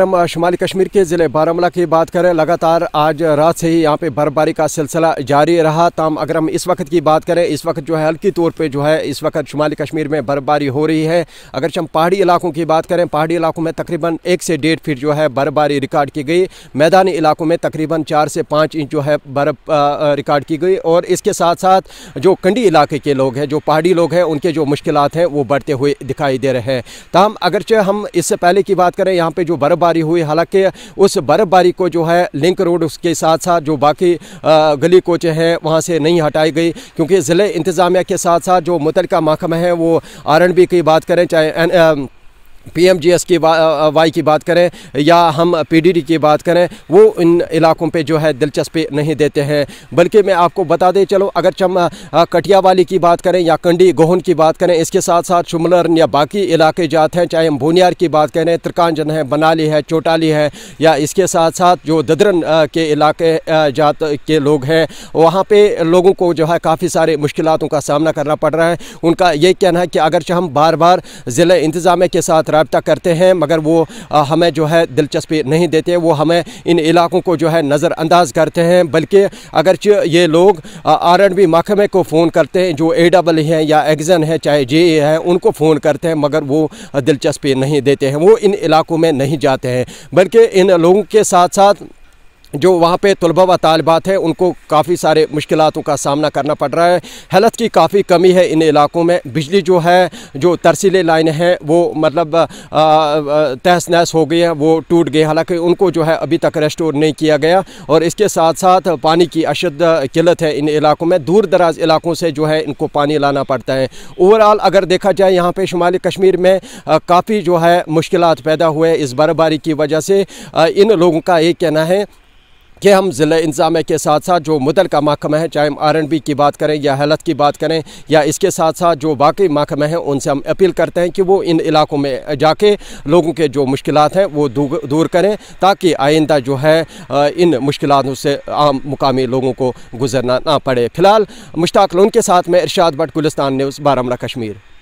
हम शुमाली कश्मीर के ज़िले बारामूला की बात करें लगातार आज रात से ही यहाँ पे बर्फबारी का सिलसिला जारी रहा तमाम अगर हम इस वक्त की बात करें इस वक्त जो है हल्की तौर पे जो है इस वक्त शुमाली कश्मीर में बर्फबारी हो रही है अगर हम पहाड़ी इलाकों की बात करें पहाड़ी इलाकों में तकरीबन एक से डेढ़ फीट जो है बर्फबारी रिकॉर्ड की गई मैदानी इलाकों में तकरीबन चार से पाँच इंच जो है बर्फ रिकॉर्ड की गई और इसके साथ साथ जो कंडी इलाके के लोग हैं जो पहाड़ी लोग हैं उनके जो मुश्किल हैं वो बढ़ते हुए दिखाई दे रहे हैं तमाम अगरचे हम इससे पहले की बात करें यहाँ पर जो बर्फ बर्फबारी हुई हालांकि उस बर्फबारी को जो है लिंक रोड उसके साथ साथ जो बाकी गली कोचे हैं वहाँ से नहीं हटाई गई क्योंकि ज़िले इंतज़ामिया के साथ साथ जो मुतलका महकमा है वो आर की बात करें चाहे पीएमजीएस की वाई की बात करें या हम पीडीडी की बात करें वो इन इलाकों पे जो है दिलचस्पी नहीं देते हैं बल्कि मैं आपको बता दें चलो अगर चम कटियावाली की बात करें या कंडी गोहन की बात करें इसके साथ साथ शुमलरन या बाकी इलाके जात हैं चाहे हम भूनियार की बात करें त्रिकांजन है बनाली है चोटाली है या इसके साथ साथ जो ददरन के इलाके जात के लोग हैं वहाँ पर लोगों को जो है काफ़ी सारे मुश्किलों का सामना करना पड़ रहा है उनका ये कहना है कि अगर हम बार बार ज़िले इंतज़ाम के साथ रबता करते हैं मगर वो हमें जो है दिलचस्पी नहीं देते वो हमें इन इलाकों को जो है नज़रअंदाज करते हैं बल्कि अगरच ये लोग आर एंड बी महकमे को फ़ोन करते हैं जो ए डबल हैं या एग्जन है चाहे जे ए है उनको फ़ोन करते हैं मगर वो दिलचस्पी नहीं देते हैं वो इन इलाकों में नहीं जाते हैं बल्कि इन लोगों के साथ साथ जो वहाँ पे तलबा व तालबात हैं उनको काफ़ी सारे मुश्किलों का सामना करना पड़ रहा है हेल्थ की काफ़ी कमी है इन इलाकों में बिजली जो है जो तरसीले लाइन हैं वो मतलब तहस नहस हो गई है वो टूट गई हालांकि उनको जो है अभी तक रेस्टोर नहीं किया गया और इसके साथ साथ पानी की अशद किल्लत है इन इलाकों में दूर दराज इलाकों से जो है इनको पानी लाना पड़ता है ओवरऑल अगर देखा जाए यहाँ पर शुमाली कश्मीर में काफ़ी जो है मुश्किल पैदा हुए इस बर्फबारी की वजह से इन लोगों का ये कहना है कि हम ज़िले इंतज़ाम के साथ साथ जो मुदल का महकमा है चाहे हम आर एंड बी की बात करें या हेल्थ की बात करें या इसके साथ साथ जो बाकी महकमे हैं उनसे हम अपील करते हैं कि वो इन इलाकों में जाके लोगों के जो मुश्किल हैं वो दूर करें ताकि आइंदा जो है इन मुश्किलों से आम मुकामी लोगों को गुजरना ना पड़े फिलहाल मुश्ताक लोन के साथ में इरशाद भट्ट गुलस्तान न्यूज़ बारामला कश्मीर